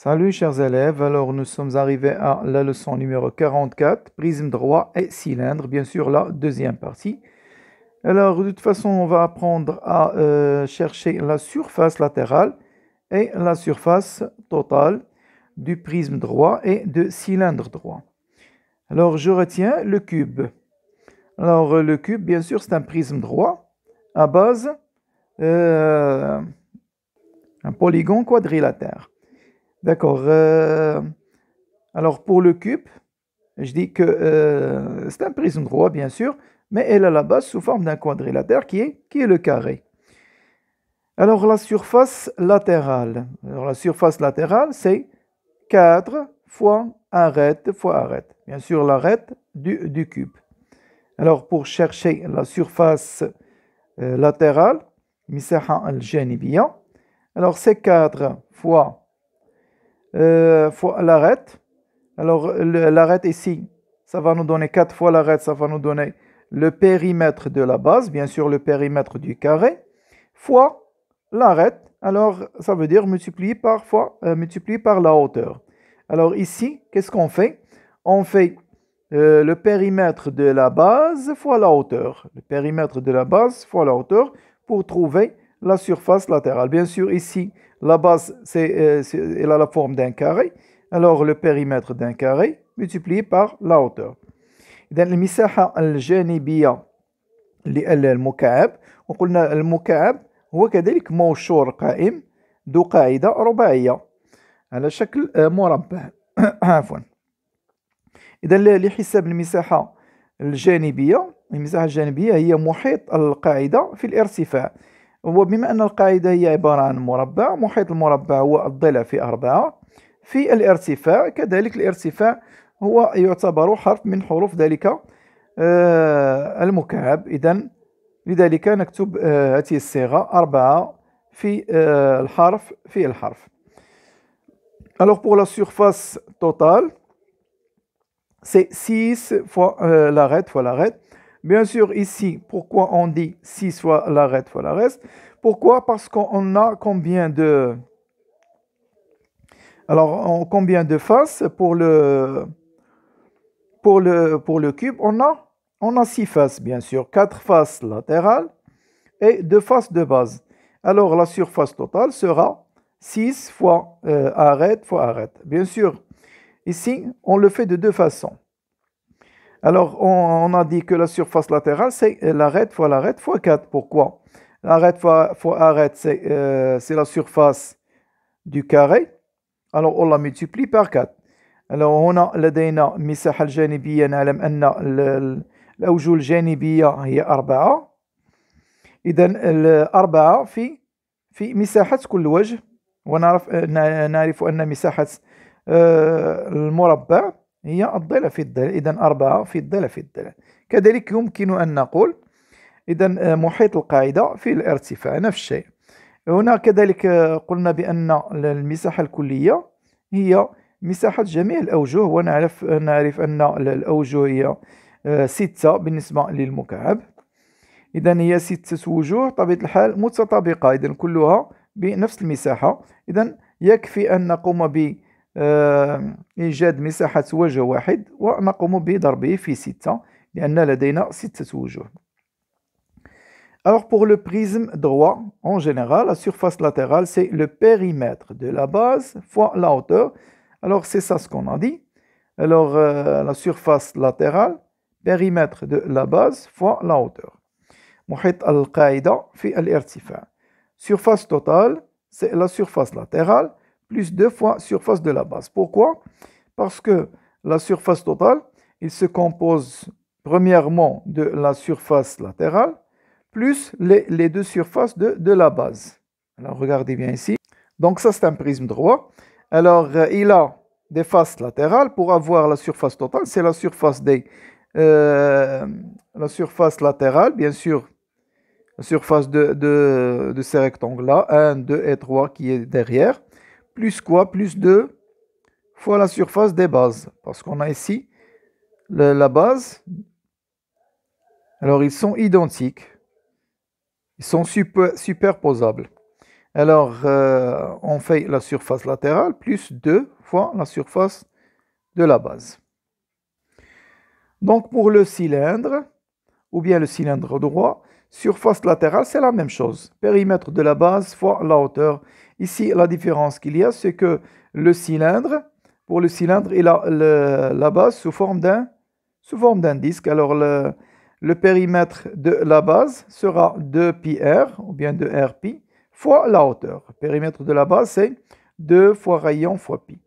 Salut chers élèves, alors nous sommes arrivés à la leçon numéro 44, prisme droit et cylindre, bien sûr la deuxième partie. Alors de toute façon on va apprendre à euh, chercher la surface latérale et la surface totale du prisme droit et de cylindre droit. Alors je retiens le cube. Alors le cube bien sûr c'est un prisme droit à base, euh, un polygone quadrilatère. D'accord. Euh, alors pour le cube, je dis que euh, c'est un prisme droit, bien sûr, mais elle a la base sous forme d'un quadrilatère qui est, qui est le carré. Alors la surface latérale. Alors la surface latérale, c'est 4 fois arête fois arête. Bien sûr, l'arête du, du, cube. Alors pour chercher la surface euh, latérale, misaha al alors c'est 4 fois euh, fois l'arête. Alors l'arête ici, ça va nous donner 4 fois l'arête, ça va nous donner le périmètre de la base, bien sûr le périmètre du carré, fois l'arête. Alors ça veut dire multiplié par, euh, par la hauteur. Alors ici, qu'est-ce qu'on fait On fait euh, le périmètre de la base fois la hauteur. Le périmètre de la base fois la hauteur pour trouver la surface latérale. Bien sûr, ici, La base, c'est, elle euh, a la forme d'un carré. Alors, le périmètre d'un carré multiplié par la hauteur. إذا المساحة الجانبية للمكعب وقلنا المكعب هو كذلك موشور قائم ذو قاعدة رباعية على شكل مربع عفوا إذا لحساب المساحة الجانبية المساحة الجانبية هي محيط القاعدة في الارتفاع وبما أن القاعدة هي عبارة عن مربع محيط المربع هو الضلع في أربعة في الارتفاع كذلك الارتفاع هو يعتبر حرف من حروف ذلك آه، المكعب إذا لذلك نكتب آه، هذه الصيغة أربعة في آه، الحرف في الحرف Alors pour la surface totale, c'est 6 fois euh, l'arête fois l'arête. Bien sûr, ici, pourquoi on dit 6 fois l'arête fois l'arête Pourquoi Parce qu'on a combien de alors combien de faces pour le pour le pour le cube On a on a six faces bien sûr, quatre faces latérales et deux faces de base. Alors la surface totale sera 6 fois euh, arête fois arête. Bien sûr, ici on le fait de deux façons. Alors on, on a dit que la surface latérale c'est l'arête fois l'arête fois 4. Pourquoi Arête fois, fois arête, c'est euh, la surface du carré. Alors, on la multiplie par 4. Alors, هنا لدينا المساحة الجانبية نعلم أن الأوجه الجانبية هي أربعة. إذا الأربعة في في مساحة كل وجه ونعرف نعرف أن مساحة المربع هي الضلع في الضلع إذا أربعة في الضلع في الضلع كذلك يمكن أن نقول إذا آه، محيط القاعدة في الارتفاع نفس الشيء هنا كذلك آه، قلنا بأن المساحة الكلية هي مساحة جميع الأوجه ونعرف نعرف أن الأوجه هي آه، ستة بالنسبة للمكعب إذا هي ستة وجوه طبيعة الحال متطابقة إذا كلها بنفس المساحة إذا يكفي أن نقوم بإيجاد مساحة وجه واحد ونقوم بضربه في ستة لأن لدينا ستة وجوه Alors pour le prisme droit, en général, la surface latérale, c'est le périmètre de la base fois la hauteur. Alors c'est ça ce qu'on a dit. Alors euh, la surface latérale, périmètre de la base fois la hauteur. al-qaida Surface totale, c'est la surface latérale plus deux fois surface de la base. Pourquoi Parce que la surface totale, il se compose premièrement de la surface latérale, plus les, deux surfaces de, la base. Alors regardez bien ici. Donc ça c'est un prisme droit. Alors euh, il a des faces latérales pour avoir la surface totale. C'est la surface des euh, la surface latérale, bien sûr, la surface de, ces rectangles-là, 1, 2 et 3 qui est derrière, plus quoi Plus 2 fois la surface des bases, parce qu'on a ici la base. Alors, ils sont identiques. Ils sont superposables. Alors, euh, on fait la surface latérale plus 2 fois la surface de la base. Donc, pour le cylindre, ou bien le cylindre droit, surface latérale, c'est la même chose. Périmètre de la base fois la hauteur. Ici, la différence qu'il y a, c'est que le cylindre, pour le cylindre, il a la base sous forme d'un disque. Alors, le, le périmètre de la base sera 2πr, ou bien 2rπ, fois la hauteur. Le périmètre de la base, c'est 2 fois rayon fois pi.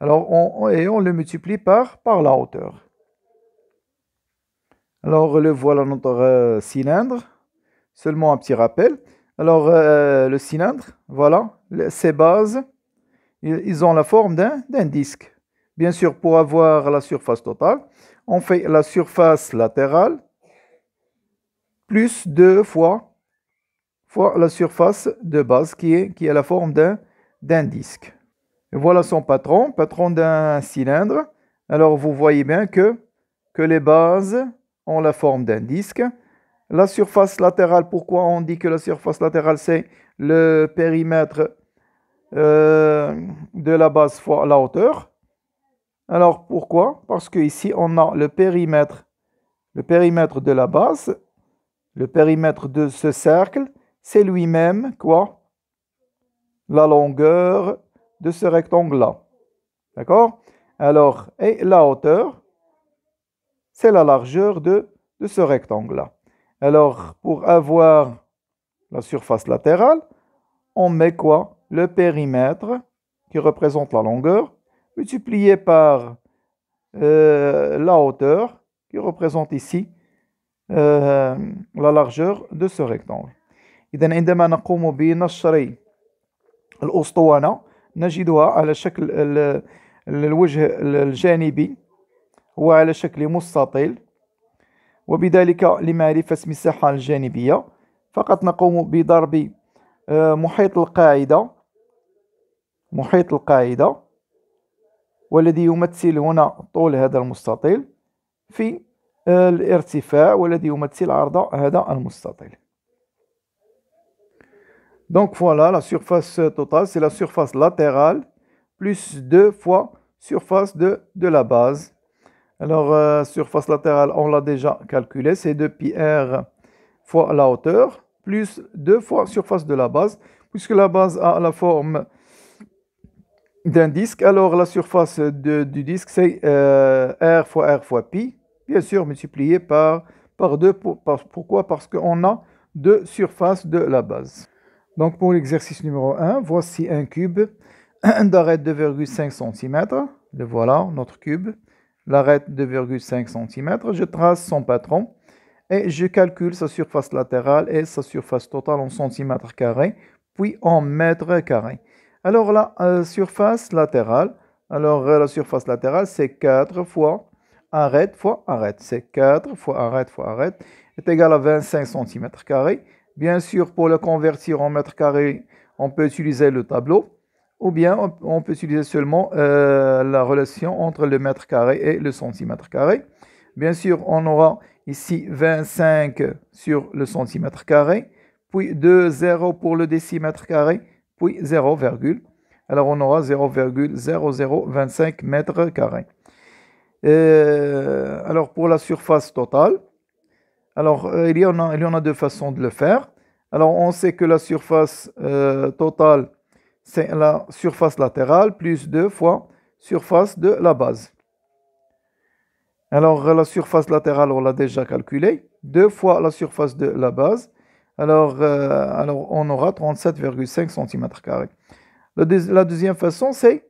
Alors, on, et on le multiplie par, par la hauteur. Alors, le voilà notre euh, cylindre. Seulement un petit rappel. Alors, euh, le cylindre, voilà, ses bases, ils ont la forme d'un disque. Bien sûr, pour avoir la surface totale, on fait la surface latérale plus 2 fois, fois la surface de base qui est, qui la forme d'un disque. voilà son patron, patron d'un cylindre. Alors vous voyez bien que, que les bases ont la forme d'un disque. La surface latérale, pourquoi on dit que la surface latérale c'est le périmètre euh, de la base fois la hauteur alors pourquoi Parce que ici on a le périmètre, le périmètre de la base le périmètre de ce cercle, c'est lui-même quoi La longueur de ce rectangle-là. D'accord Alors, et la hauteur, c'est la largeur de, de ce rectangle-là. Alors, pour avoir la surface latérale, on met quoi Le périmètre, qui représente la longueur, multiplié par euh, la hauteur, qui représente ici آه، لا لارجور دو سو ريكتونغل إذا عندما نقوم بنشر الأسطوانة نجدها على شكل الوجه الجانبي هو على شكل مستطيل وبذلك لمعرفة المساحة الجانبية فقط نقوم بضرب آه، محيط القاعدة محيط القاعدة والذي يمثل هنا طول هذا المستطيل في الارتفاع والذي Donc voilà, la surface totale, c'est la surface latérale plus 2 fois surface de, de la base. Alors, euh, surface latérale, on l'a déjà calculée, c'est 2 pi r fois la hauteur plus 2 fois surface de la base. Puisque la base a la forme d'un disque, alors la surface du disque, c'est euh, r fois r fois pi bien sûr multiplié par, par 2. pourquoi Parce qu'on a deux surfaces de la base. Donc pour l'exercice numéro 1, voici un cube d'arête 2,5 cm. Le voilà, notre cube. L'arête 2,5 cm. Je trace son patron et je calcule sa surface latérale et sa surface totale en centimètres carrés, puis en mètres carrés. Alors la euh, surface latérale, alors euh, la surface latérale c'est 4 fois Arrête fois arrête, C'est 4 fois arrête fois arrête, est égal à 25 cm2. Bien sûr, pour le convertir en mètre carré, on peut utiliser le tableau ou bien on peut utiliser seulement euh, la relation entre le mètre carré et le centimètre carré. Bien sûr, on aura ici 25 sur le centimètre carré, puis 2, 0 pour le décimètre carré, puis 0, alors on aura 0,0025 mètres carrés. Euh, alors pour la surface totale, alors euh, il, y en a, il y en a deux façons de le faire. Alors on sait que la surface euh, totale, c'est la surface latérale plus deux fois surface de la base. Alors la surface latérale, on l'a déjà calculée, Deux fois la surface de la base. Alors, alors on aura 37,5 cm2. la deuxième façon, c'est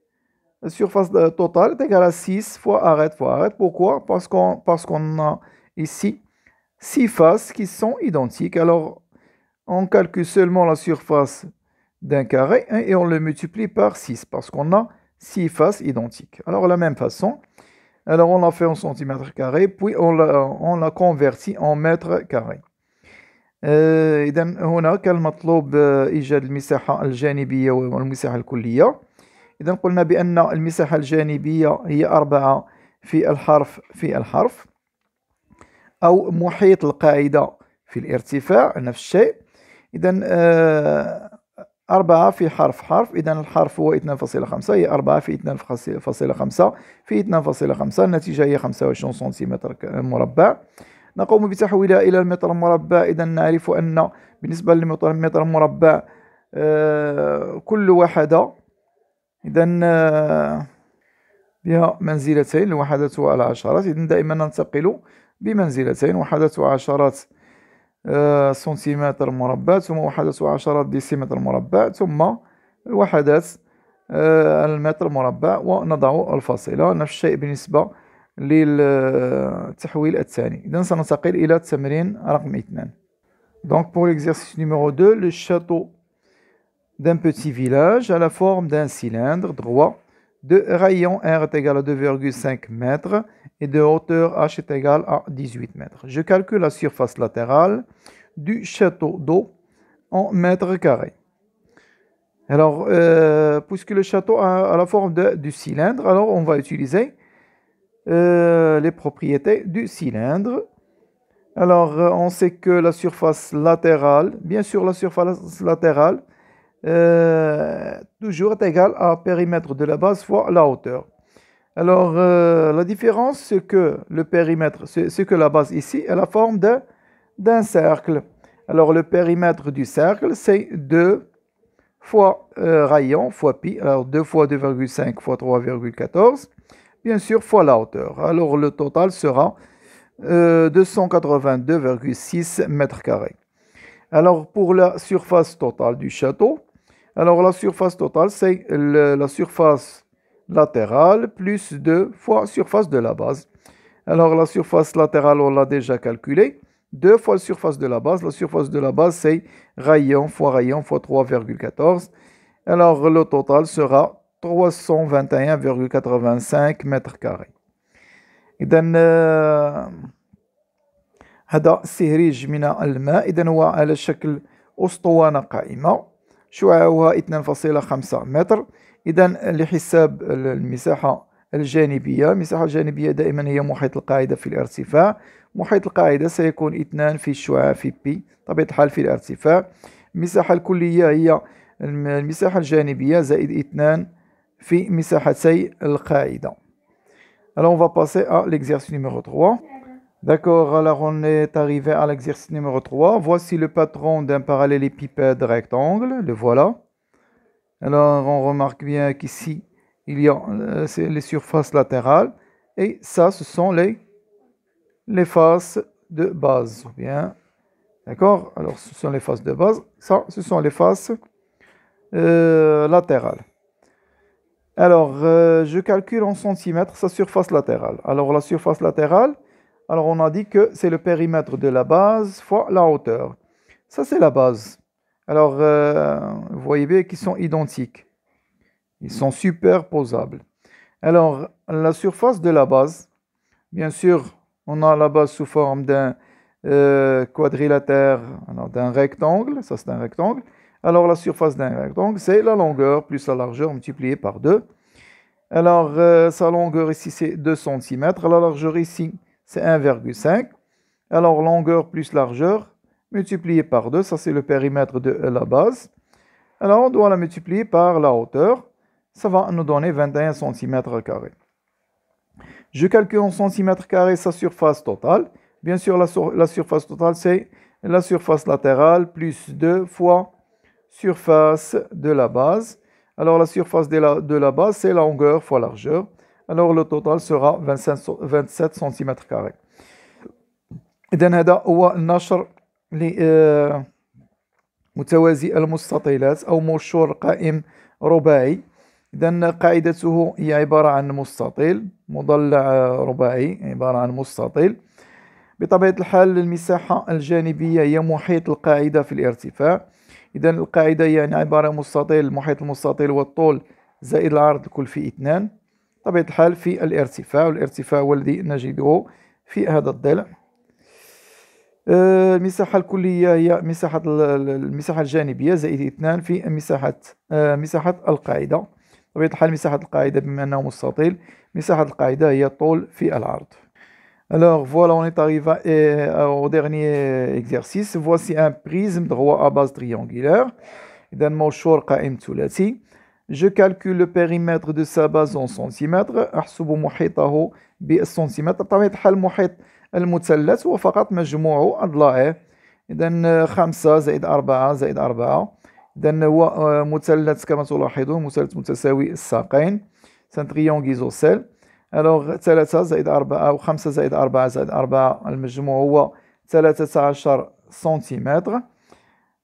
la surface euh, totale est égale à 6 fois arête fois arête. Pourquoi Parce qu'on a ici 6 faces qui sont identiques. Alors, on calcule seulement la surface d'un carré hein, et on le multiplie par 6 parce qu'on a 6 faces identiques. Alors, de la même façon, alors on l'a fait en centimètres carrés, puis on l'a converti en mètres carrés. Euh, هنا إذا قلنا بأن المساحة الجانبية هي أربعة في الحرف في الحرف أو محيط القاعدة في الارتفاع نفس الشيء إذا آه، أربعة في حرف حرف إذا الحرف هو 2.5 هي أربعة في 2.5 في 2.5 النتيجة هي 25 سنتيمتر مربع نقوم بتحويلها إلى المتر مربع إذا نعرف أن بالنسبة للمتر مربع آه، كل واحدة إذا آه، بها منزلتين وحدث والعشرات إذا دائما ننتقل بمنزلتين وحدث عشرات آه، سنتيمتر مربع ثم وحدث عشرات ديسيمتر مربع ثم وحدث آه، المتر مربع ونضع الفاصلة نفس الشيء بالنسبة للتحويل الثاني إذا سننتقل إلى التمرين رقم اثنان دونك بور l'exercice نيميرو 2, لو شاتو d'un petit village à la forme d'un cylindre droit de rayon R est égal à 2,5 mètres et de hauteur H est égal à 18 mètres. Je calcule la surface latérale du château d'eau en mètres carrés. Alors, euh, puisque le château a, la forme de, du cylindre, alors on va utiliser euh, les propriétés du cylindre. Alors, euh, on sait que la surface latérale, bien sûr la surface latérale, euh, toujours est égal à périmètre de la base fois la hauteur. Alors, euh, la différence, c'est que le périmètre, c'est que la base ici est la forme d'un cercle. Alors, le périmètre du cercle, c'est 2 fois euh, rayon fois pi, alors 2 fois 2,5 fois 3,14, bien sûr, fois la hauteur. Alors, le total sera 282,6 m carrés. Alors, pour la surface totale du château, alors la surface totale, c'est la surface latérale plus deux fois surface de la base. Alors la surface latérale, on l'a déjà calculée. Deux fois la surface de la base. La surface de la base, c'est rayon fois rayon fois 3,14. Alors le total sera 321,85 mètres carrés. et هذا السهريج من الماء هو شعاعها 2.5 متر إذا لحساب المساحة الجانبية المساحة الجانبية دائما هي محيط القاعدة في الارتفاع محيط القاعدة سيكون 2 في الشعاع في بي طبيعة الحال في الارتفاع المساحة الكلية هي المساحة الجانبية زائد 2 في مساحتي القاعدة Alors on va passer à l'exercice numéro 3. D'accord, alors on est arrivé à l'exercice numéro 3. Voici le patron d'un parallélépipède rectangle, le voilà. Alors on remarque bien qu'ici, il y a euh, les surfaces latérales et ça, ce sont les, les faces de base. Bien, d'accord Alors ce sont les faces de base, ça, ce sont les faces euh, latérales. Alors, euh, je calcule en centimètres sa surface latérale. Alors la surface latérale, alors on a dit que c'est le périmètre de la base fois la hauteur. Ça c'est la base. Alors euh, vous voyez bien qu'ils sont identiques. Ils sont superposables. Alors la surface de la base, bien sûr, on a la base sous forme d'un euh, quadrilatère, d'un rectangle. Ça c'est un rectangle. Alors la surface d'un rectangle, c'est la longueur plus la largeur multipliée par 2. Alors euh, sa longueur ici c'est 2 cm, la largeur ici c'est 1,5. Alors longueur plus largeur, multiplié par 2, ça c'est le périmètre de e, la base. Alors on doit la multiplier par la hauteur, ça va nous donner 21 cm Je calcule en cm sa surface totale. Bien sûr, la, surface totale, c'est la surface latérale plus 2 fois surface de la base. Alors la surface de la, base, c'est la longueur fois largeur. alors le total sera 27 سنتيمتر كاري اذا هذا هو النشر آه، متوازي المستطيلات او مشور قائم رباعي اذا قاعدته هي عباره عن مستطيل مضلع آه، رباعي عباره عن مستطيل بطبيعه الحال المساحه الجانبيه هي محيط القاعده في الارتفاع اذا القاعده يعني عباره عن مستطيل محيط المستطيل والطول زائد العرض الكل في اثنان طبيعة الحال في الارتفاع والارتفاع هو الذي نجده في هذا الضلع المساحة آه، الكلية هي مساحة المساحة الجانبية زائد اثنان في مساحة آه، مساحة القاعدة طبيعة الحال مساحة القاعدة بما أنه مستطيل مساحة القاعدة هي الطول في العرض Alors voilà, on est arrivé euh, au dernier exercice. Voici un prisme droit à base triangulaire. إذا موشور قائم ثلاثي. Je calcule le périmètre de sa base en سنتيمتر أحسب محيطه بالسنتيمتر بطبيعة الحال محيط المثلث هو فقط مجموع أضلاعه إذا خمسة زائد أربعة زائد أربعة إذن هو آه، مثلث كما تلاحظون مثلث متساوي الساقين سان تريونغيزوسيل ألوغ ثلاثة زائد أربعة أو خمسة زائد أربعة زائد أربعة المجموع هو ثلاثة عشر سنتيمتر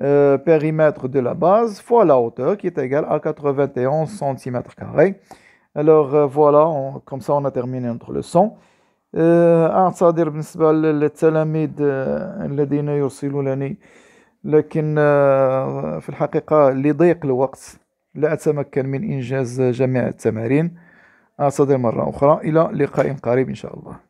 euh, périmètre de la base fois la hauteur qui est égale à 91 cm. 2 Alors euh, voilà, on, comme ça on a terminé notre leçon. أعتذر بالنسبة للتلاميذ الذين يرسلونني لكن في الحقيقة لضيق الوقت لا أتمكن من إنجاز جميع التمارين أعتذر مرة أخرى إلى لقاء قريب إن شاء الله